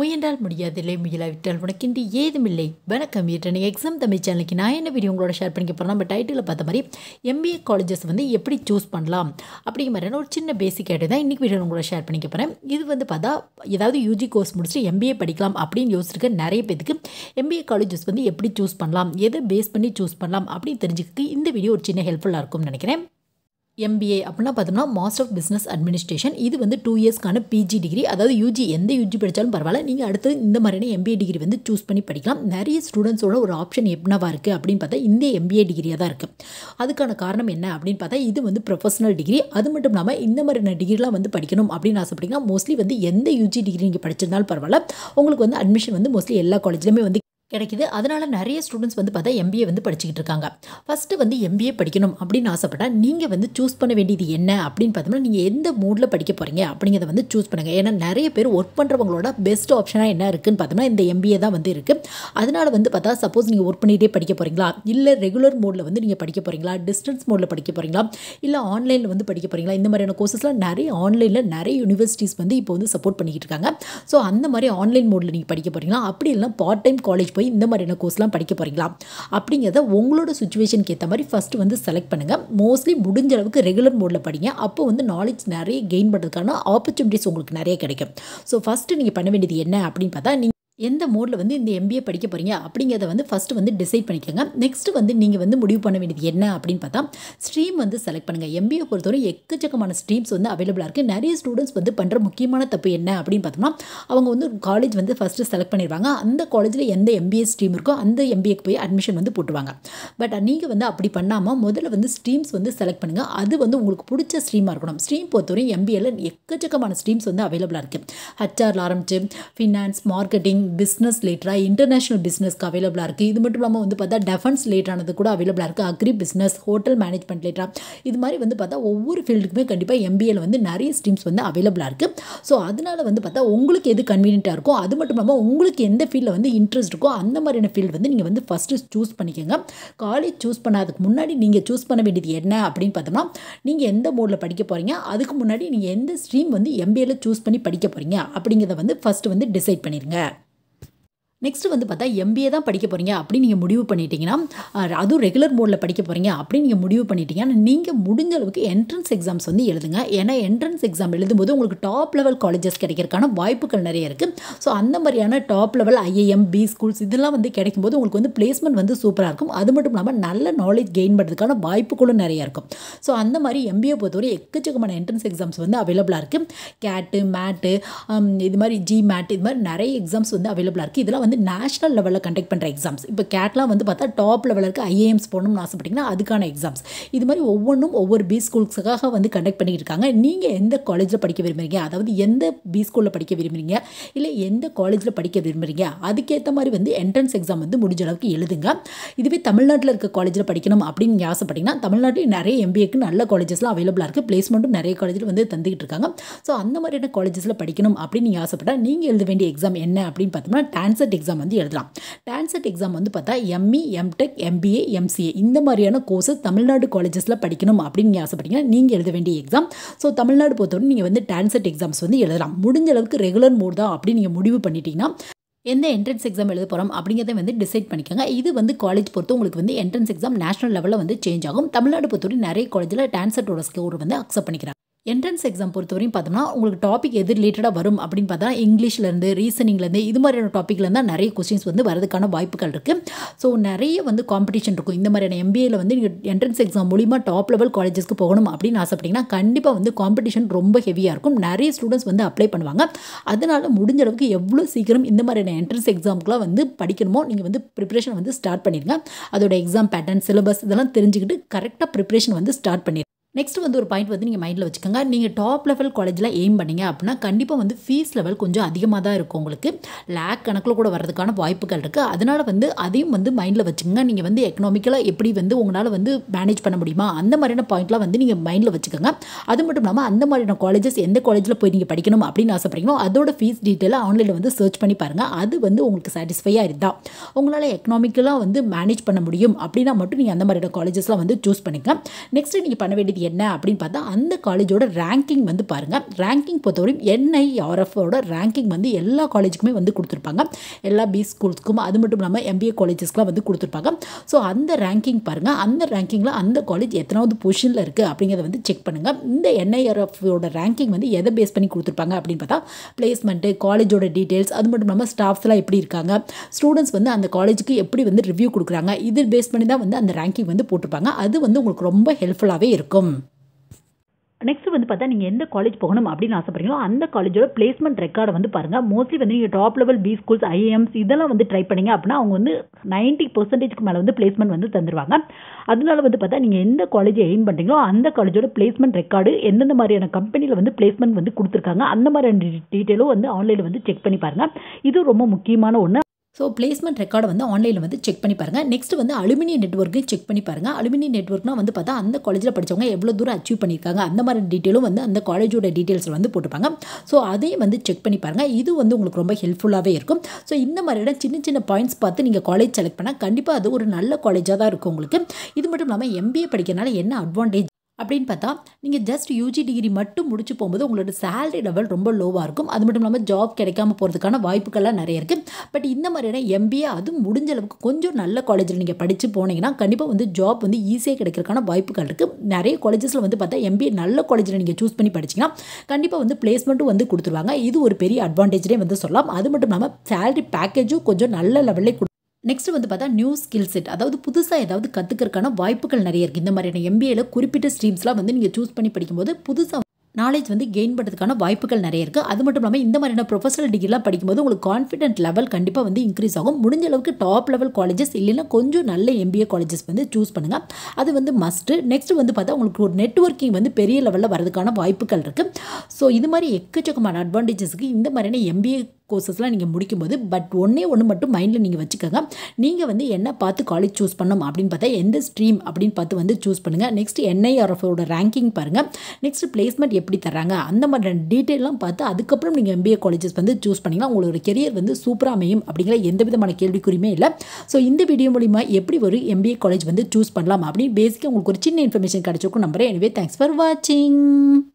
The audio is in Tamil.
முயன்றால் முடியாதில்லை முயலாவிட்டால் உனக்கின்றி ஏதுமில்லை வணக்கம் ஏற்றனை எக்ஸாம் தமிழ் சேனலுக்கு நான் என்ன வீடியோ உங்களோட ஷேர் பண்ணிக்க போகிறேன் நம்ம டைட்டிலில் பார்த்த மாதிரி எம்பிஏ காலேஜஸ் வந்து எப்படி சூஸ் பண்ணலாம் அப்படிங்கிற ஒரு சின்ன பேசிக் ஆகிட்டு தான் இன்றைக்கி வீடியோ உங்களோட ஷேர் பண்ணிக்க போகிறேன் இது வந்து பார்த்தா ஏதாவது யூஜி கோர்ஸ் முடிச்சுட்டு எம்பிஏ படிக்கலாம் அப்படின்னு யோசிச்சிருக்க நிறைய பேருக்கு எம்பிஏ காலேஜஸ் வந்து எப்படி சூஸ் பண்ணலாம் எதை பேஸ் பண்ணி சூஸ் பண்ணலாம் அப்படின்னு தெரிஞ்சுக்கிறதுக்கு இந்த வீடியோ ஒரு சின்ன ஹெல்ப்ஃபுல்லாக இருக்கும்னு நினைக்கிறேன் எம்பிஏ அப்படின்னா பார்த்தோம்னா மாஸ்டர் ஆஃப் பிஸ்னஸ் அட்மினிஸ்ட்ரேஷன் இது வந்து டூ இயர்ஸ்க்கான பிஜி டிகிரி அதாவது யூஜி எந்த யூஜி படித்தாலும் பரவாயில்ல நீங்கள் அடுத்தது இந்த மாதிரியான எம்பிஏ டிகிரி வந்து சூஸ் பண்ணி படிக்கலாம் நிறைய ஸ்டூடெண்ட்ஸோட ஒரு ஆப்ஷன் எப்படினாவா இருக்குது அப்படின்னு பார்த்தா இந்த எம்பிஏ டிகிரியாக தான் இருக்குது அதுக்கான காரணம் என்ன அப்படின்னு பார்த்தா இது வந்து ப்ரொஃபஷனல் டிகிரி அது மட்டும் இல்லாமல் இந்த மாதிரியான டிகிரிலாம் வந்து படிக்கணும் அப்படின்னு ஆசைப்பட்டிங்கன்னா மோஸ்ட்லி வந்து எந்த யூஜி டிகிரி நீங்கள் படிச்சிருந்தாலும் பரவாயில்ல உங்களுக்கு வந்து அட்மிஷன் வந்து மோஸ்ட்லி எல்லா காலேஜ்லேயுமே வந்து கிடைக்குது அதனால் நிறைய ஸ்டூடெண்ட்ஸ் வந்து பார்த்தா எம்பிஏ வந்து படிச்சுக்கிட்டு இருக்காங்க ஃபஸ்ட்டு வந்து எம்பிஏ படிக்கணும் அப்படின்னு ஆசைப்பட்டால் நீங்கள் வந்து சூஸ் பண்ண வேண்டியது என்ன அப்படின்னு பார்த்தோம்னா நீங்கள் எந்த மூடில் படிக்க போகிறீங்க அப்படிங்கிறத வந்து சூஸ் பண்ணுங்கள் ஏன்னா நிறைய பேர் ஒர்க் பண்ணுறவங்களோட பெஸ்ட் ஆப்ஷனாக என்ன இருக்குதுன்னு பார்த்தோம்னா இந்த எம்பிஏ தான் வந்து இருக்குது அதனால் வந்து பார்த்தா சப்போஸ் நீங்கள் ஒர்க் பண்ணிகிட்டே படிக்க போகிறீங்களா இல்லை ரெகுலர் மோடில் வந்து நீங்கள் படிக்க போகிறீங்களா டிஸ்டன்ஸ் மோடில் படிக்க போகிறீங்களா இல்லை ஆன்லைனில் வந்து படிக்க போகிறீங்களா இந்த மாதிரியான கோர்சஸ்லாம் நிறைய ஆன்லைனில் நிறைய யூனிவர்சிட்டிஸ் வந்து இப்போ வந்து சப்போர்ட் பண்ணிக்கிட்டு இருக்காங்க ஸோ அந்த மாதிரி ஆன்லைன் மோடில் நீங்கள் படிக்க போகிறீங்களா அப்படி இல்லைனா பார்ட் டைம் காலேஜ் போய் போய் இந்த மாதிரியான கோர்ஸ்லாம் படிக்க போகிறீங்களா அப்படிங்கிறத உங்களோட சுச்சுவேஷனுக்கு ஏற்ற மாதிரி ஃபஸ்ட்டு வந்து செலக்ட் பண்ணுங்கள் மோஸ்ட்லி முடிஞ்ச அளவுக்கு ரெகுலர் மோடில் படிங்க அப்போ வந்து நாலேஜ் நிறைய கெயின் பண்ணுறதுக்கான ஆப்பர்ச்சுனிட்டிஸ் உங்களுக்கு நிறைய கிடைக்கும் ஸோ ஃபஸ்ட்டு நீங்கள் பண்ண வேண்டியது என்ன அப்படின்னு பார்த்தா எந்த மோடில் வந்து இந்த எம்பிஏ படிக்க போகிறீங்க அப்படிங்கிறத வந்து ஃபஸ்ட்டு வந்து டிசைட் பண்ணிக்கோங்க நெக்ஸ்ட்டு வந்து நீங்கள் வந்து முடிவு பண்ண வேண்டியது என்ன அப்படின்னு பார்த்தா ஸ்ட்ரீம் வந்து செலக்ட் பண்ணுங்கள் எம்பிஏ பொறுத்தவரை எக்கச்சக்கமான ஸ்ட்ரீம்ஸ் வந்து அவைலபிளாக இருக்குது நிறைய ஸ்டூடெண்ட்ஸ் வந்து பண்ணுற முக்கியமான தப்பு என்ன அப்படின்னு பார்த்தோம்னா அவங்க வந்து காலேஜ் வந்து ஃபஸ்ட்டு செலக்ட் பண்ணிடுவாங்க அந்த காலேஜில் எந்த எம்பிஏ ஸ்ட்ரீம் இருக்கோ அந்த எம்பிஏக்கு போய் அட்மிஷன் வந்து போட்டுவாங்க பட் நீங்கள் வந்து அப்படி பண்ணாமல் முதல்ல வந்து ஸ்ட்ரீம்ஸ் வந்து செலக்ட் பண்ணுங்கள் அது வந்து உங்களுக்கு பிடிச்ச ஸ்ட்ரீமாக இருக்கணும் ஸ்ட்ரீம் பொறுத்தவரையும் எம்பிஏல எக்கச்சக்கமான ஸ்ட்ரீம்ஸ் வந்து அவைலபிளாக இருக்குது ஹச்ஆரில் ஆரம்பித்து ஃபினான்ஸ் மார்க்கெட்டிங் பிஸ்னஸ் லேட்டராக இன்டர்நேஷ்னல் பிஸ்னஸ்க்கு அவைலபிளாக இருக்குது இது மட்டும் இல்லாமல் வந்து பார்த்தா டெஃபன்ஸ் லேட்டானது கூட அவைலபிளாக இருக்குது அக்ரி பிஸ்னஸ் ஹோட்டல் மேனேஜ்மெண்ட் லேட்டராக இது மாதிரி வந்து பார்த்தா ஒவ்வொரு ஃபீல்டுக்குமே கண்டிப்பாக எம்பிஏல வந்து நிறைய ஸ்ட்ரீம்ஸ் வந்து அவைலபிளாக இருக்குது ஸோ அதனால் வந்து பார்த்தா உங்களுக்கு எது கன்வீனியண்ட்டாக இருக்கும் அது மட்டும் இல்லாமல் உங்களுக்கு எந்த ஃபீல்டில் வந்து இன்ட்ரெஸ்ட் இருக்கோ அந்த மாதிரியான ஃபீல்டு வந்து நீங்கள் வந்து ஃபஸ்ட்டு சூஸ் பண்ணிக்கோங்க காலேஜ் சூஸ் பண்ணாதுக்கு முன்னாடி நீங்கள் சூஸ் பண்ண வேண்டியது என்ன அப்படின்னு பார்த்தோம்னா நீங்கள் எந்த மோடில் படிக்க போகிறீங்க அதுக்கு முன்னாடி நீங்கள் எந்த ஸ்ட்ரீம் வந்து எம்பிஏல சூஸ் பண்ணி படிக்க போகிறீங்க அப்படிங்கிறத வந்து ஃபஸ்ட்டு வந்து டிசைட் பண்ணிடுங்க நெக்ஸ்ட் வந்து பார்த்தா எம்பிஏ தான் படிக்க போகிறீங்க அப்படின்னு நீங்கள் முடிவு பண்ணிட்டீங்கன்னா அதுவும் ரெகுலர் மோடில் படிக்க போகிறீங்க அப்படின்னு நீங்கள் முடிவு பண்ணிட்டீங்கன்னா நீங்கள் முடிஞ்ச அளவுக்கு என்ட்ரன்ஸ் எக்ஸாம்ஸ் வந்து எழுதுங்க ஏன்னா என்ட்ரன்ஸ் எக்ஸாம் எழுதும்போது உங்களுக்கு டாப் லெவல் காலேஜஸ் கிடைக்கிறதுக்கான வாய்ப்புகள் நிறைய இருக்குது ஸோ அந்த மாதிரியான top level IIM B schools இதெல்லாம் வந்து கிடைக்கும்போது உங்களுக்கு வந்து பிளேஸ்மெண்ட் வந்து சூப்பராக இருக்கும் அது மட்டும் இல்லாமல் நல்ல நாலேஜ் கெயின் பண்ணுறதுக்கான வாய்ப்புகளும் நிறைய இருக்கும் ஸோ அந்த மாதிரி எம்பிஏ பொறுத்தவரை எக்கச்சக்கமான என்ட்ரன்ஸ் எக்ஸாம்ஸ் வந்து அவைலபிளாக இருக்குது கேட்டு மேட்டு இது மாதிரி ஜி மேட் இது மாதிரி நிறைய எக்ஸாம்ஸ் வந்து அவைலபிளாக இருக்குது இதெல்லாம் வந்து வந்து நேஷனல் லெவலில் கண்டக்ட் பண்ணுற எக்ஸாம்ஸ் இப்போ கேட்லாம் வந்து பார்த்தா டாப் லெவலில் இருக்க ஐஏஎம்ஸ் போகணும்னு ஆசைப்பட்டிங்கன்னா அதுக்கான எக்ஸாம்ஸ் இது மாதிரி ஒவ்வொன்றும் ஒவ்வொரு பி ஸ்கூல்ஸுக்காக வந்து கண்டக்ட் பண்ணிட்டு இருக்காங்க நீங்கள் எந்த காலேஜில் படிக்க விரும்புகிறீங்க அதாவது எந்த பி ஸ்கூலில் படிக்க விரும்புகிறீங்க இல்லை எந்த காலேஜில் படிக்க விரும்புகிறீங்க அதுக்கேற்ற மாதிரி வந்து என்ட்ரன்ஸ் எக்ஸாம் வந்து முடிஞ்ச அளவுக்கு எழுதுங்க இதுவே தமிழ்நாட்டில் இருக்க காலேஜில் படிக்கணும் அப்படின்னு நீங்கள் ஆசைப்பட்டீங்கன்னா தமிழ்நாட்டில் நிறைய எம்பிஏக்கு நல்ல காலேஜஸ்லாம் அவைலபிளாக இருக்குது பிளேஸ்மெண்ட்டும் நிறைய காலேஜில் வந்து தந்துக்கிட்டு இருக்காங்க ஸோ அந்த மாதிரியான காலேஜஸில் படிக்கணும் அப்படின்னு நீங்கள் ஆசைப்பட்டால் நீங்கள் எழுத வேண்டிய எக்ஸாம் என்ன அப்படின்னு பார்த்தோம்னா டான்சர்ட் எக்ஸாம் வந்து எழுதலாம் டான்செட் எக்ஸாம் e வந்து பார்த்தா எம்இ எம்டெக் எம்பிஏ எம்சிஏ இந்த மாதிரியான கோர்சஸ் தமிழ்நாடு காலேஜஸில் படிக்கணும் அப்படின்னு நீங்கள் ஆசைப்பட்டீங்கன்னா நீங்கள் எழுத வேண்டிய எக்ஸாம் ஸோ தமிழ்நாடு பொறுத்தவரை நீங்கள் வந்து டான்செட் எக்ஸாம்ஸ் e வந்து எழுதலாம் முடிஞ்ச அளவுக்கு ரெகுலர் மோட் தான் அப்படின்னு நீங்கள் முடிவு பண்ணிட்டீங்கன்னா எந்த என்ட்ரன்ஸ் எக்ஸாம் எழுத போகிறோம் அப்படிங்கிறத வந்து டிசைட் பண்ணிக்கோங்க இது வந்து காலேஜ் பொறுத்து உங்களுக்கு வந்து என்ட்ரன்ஸ் எக்ஸாம் நேஷனல் லெவலில் வந்து சேஞ்ச் ஆகும் தமிழ்நாடு பொறுத்தவரை நிறைய காலேஜில் டான்சர்டோட ஸ்கோர் வந்து அக்செப்ட் பண்ணிக்கிறாங்க என்ட்ரன்ஸ் எக்ஸாம் பொறுத்தவரையும் பார்த்தோம்னா உங்களுக்கு டாபிக் எது ரிலேட்டடாக வரும் அப்படின்னு பார்த்தா இங்கிலீஷ்லேருந்து ரீசனிங்லேருந்து இது மாதிரியான டாப்பிக்லேருந்து தான் நிறைய கொஸ்டின்ஸ் வந்து வரதுக்கான வாய்ப்புகள் இருக்குது ஸோ நிறைய வந்து காம்படிஷன் இருக்கும் இந்த மாதிரியான எம்பிஏல வந்து நீங்கள் என்ட்ரன்ஸ் எக்ஸாம் மூலிமா டாப் லெவல் காலேஜஸ்க்கு போகணும் அப்படின்னு ஆசைப்பட்டிங்கன்னா கண்டிப்பாக வந்து காம்படிஷன் ரொம்ப ஹெவியாக இருக்கும் நிறைய ஸ்டூடெண்ட்ஸ் வந்து அப்ளை பண்ணுவாங்க அதனால் முடிஞ்ச அளவுக்கு எவ்வளோ சீக்கிரம் இந்த மாதிரியான என்ட்ரன்ஸ் எக்ஸாமுக்குலாம் வந்து படிக்கணுமோ நீங்கள் வந்து ப்ரிப்ரேஷன் வந்து ஸ்டார்ட் பண்ணிடுங்க அதோட எக்ஸாம் பேட்டர்ன் சிலபஸ் இதெல்லாம் தெரிஞ்சுக்கிட்டு கரெக்டாக ப்ரிப்ரேஷன் வந்து ஸ்டார்ட் பண்ணிடுங்க நெக்ஸ்ட் வந்து ஒரு பாயிண்ட் வந்து நீங்கள் மைண்டில் வச்சுக்கோங்க நீங்கள் டாப் லெவல் காலேஜில் எய்ம் பண்ணிங்க அப்படின்னா கண்டிப்பாக வந்து ஃபீஸ் லெவல் கொஞ்சம் அதிகமாக தான் இருக்கும் உங்களுக்கு லேக் கணக்கில் கூட வரதுக்கான வாய்ப்புகள் இருக்குது அதனால் வந்து அதையும் வந்து மைண்டில் வச்சுக்கோங்க நீங்கள் வந்து எக்கனாமிக்கலாக எப்படி வந்து உங்களால் வந்து மேனேஜ் பண்ண முடியுமா அந்த மாதிரியான பாயிண்ட்லாம் வந்து நீங்கள் மைண்டில் வச்சுக்கோங்க அது மட்டும் இல்லாமல் அந்த மாதிரியான காலேஜஸ் எந்த காலேஜில் போய் நீங்கள் படிக்கணும் அப்படின்னு ஆசைப்படுறீங்களோ அதோட ஃபீஸ் டீட்டெயில் ஆன்லைனில் வந்து சர்ச் பண்ணி பாருங்கள் அது வந்து உங்களுக்கு சாட்டிஸ்ஃபையாக இருந்தால் உங்களால் எக்கனாமிக்கலாக வந்து மேனேஜ் பண்ண முடியும் அப்படின்னா மட்டும் நீங்கள் அந்த மாதிரியான காலேஜஸ்லாம் வந்து சூஸ் பண்ணிக்கலாம் நெக்ஸ்ட்டு நீங்கள் பண்ண வேண்டியது என்ன அப்படின்னு பார்த்தா அந்த காலேஜோட ரேங்கிங் வந்து பாருங்க ரேங்கிங் பொறுத்தவரையும் என்ஐஆர்எஃபோட ரேங்கிங் வந்து எல்லா காலேஜுக்குமே வந்து கொடுத்துருப்பாங்க எல்லா பி ஸ்கூல்ஸ்க்கும் அது மட்டும் இல்லாமல் எம்பிஏ காலேஜஸ்க்குலாம் வந்து கொடுத்துருப்பாங்க ஸோ அந்த ரேங்கிங் பாருங்கள் அந்த ரேங்கிங்கில் அந்த காலேஜ் எத்தனாவது பொசிஷனில் இருக்குது அப்படிங்கிறத வந்து செக் பண்ணுங்கள் இந்த என்ஐஆர்எஃபோட ரேங்கிங் வந்து எதை பேஸ் பண்ணி கொடுத்துருப்பாங்க அப்படின்னு பார்த்தா பிளேஸ்மெண்ட்டு காலேஜோட டீட்டெயில்ஸ் அது மட்டும் இல்லாமல் ஸ்டாஃப்ஸ்லாம் எப்படி இருக்காங்க ஸ்டூடெண்ட்ஸ் வந்து அந்த காலேஜுக்கு எப்படி வந்து ரிவ்யூ கொடுக்குறாங்க இது பேஸ் பண்ணி தான் வந்து அந்த ரேங்கிங் வந்து போட்டிருப்பாங்க அது வந்து உங்களுக்கு ரொம்ப ஹெல்ப்ஃபுல்லாகவே இருக்கும் நெக்ஸ்ட் வந்து பார்த்தா நீங்கள் எந்த காலேஜ் போகணும் அப்படின்னு ஆசைப்படுறீங்களோ அந்த காலேஜோட பிளேஸ்மெண்ட் ரெக்கார்டை வந்து பாருங்கள் மோஸ்ட்லி வந்து நீங்கள் top level B schools IIMs இதெல்லாம் வந்து ட்ரை பண்ணிங்க அப்படின்னா அவங்க வந்து நைன்ட்டி பர்சன்டேஜ்க்கு மேலே வந்து பிளேஸ்மெண்ட் வந்து தந்துடுவாங்க அதனால வந்து பார்த்தா நீங்கள் எந்த காலேஜ் எய்ம் பண்ணுறீங்களோ அந்த காலேஜோட பிளேஸ்மெண்ட் ரெக்கார்டு எந்தெந்த மாதிரியான கம்பெனியில் வந்து பிளேஸ்மெண்ட் வந்து கொடுத்துருக்காங்க அந்த மாதிரியான டீட்டெயிலும் வந்து ஆன்லைனில் வந்து செக் பண்ணி பாருங்கள் இது ரொம்ப முக்கியமான ஒன்று ஸோ பிளேஸ்மெண்ட் ரெக்கார்டை வந்து ஆன்லைனில் வந்து செக் பண்ணி பாருங்கள் நெக்ஸ்ட் வந்து அலுமினிய நெட்ஒர்க்கையும் செக் பண்ணி பாருங்கள் அலுமினிய நெட்ஒர்க்னா வந்து பார்த்தா அந்த காலேஜில் படித்தவங்க எவ்வளோ தூரம் அச்சீவ் பண்ணியிருக்காங்க அந்த மாதிரி டீட்டெயிலும் வந்து அந்த காலேஜோட டீட்டெயில்ஸில் வந்து போட்டுப்பாங்க ஸோ அதையும் வந்து செக் பண்ணி பாருங்கள் இது வந்து உங்களுக்கு ரொம்ப ஹெல்ப்ஃபுல்லாகவே இருக்கும் ஸோ இந்த மாதிரியான சின்ன சின்ன பாயிண்ட்ஸ் பார்த்து நீங்கள் காலேஜ் செலக்ட் பண்ணால் கண்டிப்பாக அது ஒரு நல்ல காலேஜாக தான் இருக்கும் உங்களுக்கு இது மட்டும் இல்லாமல் எம்பிஏ படிக்கிறனால என்ன அட்வான்டேஜ் அப்படின்னு பார்த்தா நீங்கள் ஜஸ்ட் யூஜி டிகிரி மட்டும் முடிச்சு போகும்போது உங்களோட சேலரி லெவல் ரொம்ப லோவாக இருக்கும் அது மட்டும் இல்லாமல் ஜாப் கிடைக்காம போகிறதுக்கான வாய்ப்புகள்லாம் நிறைய இருக்குது பட் இந்த மாதிரியான எம்பிஏ அதுவும் முடிஞ்ச அளவுக்கு கொஞ்சம் நல்ல காலேஜில் நீங்கள் படித்து போனீங்கன்னா கண்டிப்பாக வந்து ஜாப் வந்து ஈஸியாக கிடைக்கிறதுக்கான வாய்ப்புகள் இருக்குது நிறைய காலேஜஸில் வந்து பார்த்தா எம்பிஏ நல்ல காலேஜில் நீங்கள் சூஸ் பண்ணி படிச்சிங்கன்னா கண்டிப்பாக வந்து பிளேஸ்மெண்ட்டும் வந்து கொடுத்துருவாங்க இது ஒரு பெரிய அட்வான்டேஜ்னே வந்து சொல்லலாம் அது மட்டும் இல்லாமல் சேலரி பேக்கேஜும் கொஞ்சம் நல்ல லெவலில் கொடு நெக்ஸ்ட் வந்து பார்த்தா நியூ ஸ்கில் செட் அதாவது புதுசாக ஏதாவது கற்றுக்கிறதுக்கான வாய்ப்புகள் நிறைய இருக்குது இந்த மாதிரியான எம்பிஏல குறிப்பிட்ட ஸ்ட்ரீம்ஸ்லாம் வந்து நீங்கள் சூஸ் பண்ணி படிக்கும்போது புதுசாக நாலேஜ் வந்து கெயின் பண்ணுறதுக்கான வாய்ப்புகள் நிறைய இருக்குது அது மட்டும் இல்லாமல் இந்த மாதிரியான ப்ரொஃபஷனல் டிகிரிலாம் படிக்கும்போது உங்களுக்கு கான்ஃபிடென்ட் லெவல் கண்டிப்பாக வந்து இன்க்ரீஸ் ஆகும் முடிஞ்ச அளவுக்கு டாப் லெவல் காலேஜஸ் இல்லைன்னா கொஞ்சம் நல்ல எம்பிஏ காலேஜஸ் வந்து சூஸ் பண்ணுங்கள் அது வந்து மஸ்ட்டு நெக்ஸ்ட் வந்து பார்த்தா உங்களுக்கு ஒரு நெட்ஒர்க்கிங் வந்து பெரிய லெவலில் வரதுக்கான வாய்ப்புகள் இருக்குது ஸோ இது மாதிரி எக்கச்சக்கமான அட்வான்டேஜஸ்க்கு இந்த மாதிரியான எம்பிஏ கோர்சஸ்லாம் நீங்கள் முடிக்கும்போது பட் ஒன்றே ஒன்று மட்டும் மைண்டில் நீங்கள் வச்சுக்கோங்க நீங்கள் வந்து என்ன பார்த்து காலேஜ் சூஸ் பண்ணணும் அப்படின்னு பார்த்தா எந்த ஸ்ட்ரீம் அப்படின்னு பார்த்து வந்து சூஸ் பண்ணுங்கள் நெக்ஸ்ட் என்ஐஆர்எஃப்ஓட ரேங்கிங் பாருங்கள் நெக்ஸ்ட் பிளேஸ்மெண்ட் எப்படி தராங்க அந்த மாதிரி டீட்டெயிலாம் பார்த்து அதுக்கப்புறம் நீங்கள் எம்பிஏ காலேஜஸ் வந்து சூஸ் பண்ணிங்கன்னா உங்களோட கெரியர் வந்து சூப்பராக அமையும் அப்படிங்கிற எந்த விதமான கேள்விக்குறியுமே இல்லை ஸோ இந்த வீடியோ மூலிமா எப்படி ஒரு எம்பிஏ காலேஜ் வந்து சூஸ் பண்ணலாம் அப்படின்னு பேசிக்காக உங்களுக்கு ஒரு சின்ன இன்ஃபர்மேஷன் கிடச்சிருக்கும் நம்புறேன் எனவே தேங்க்ஸ் ஃபார் வாட்சிங்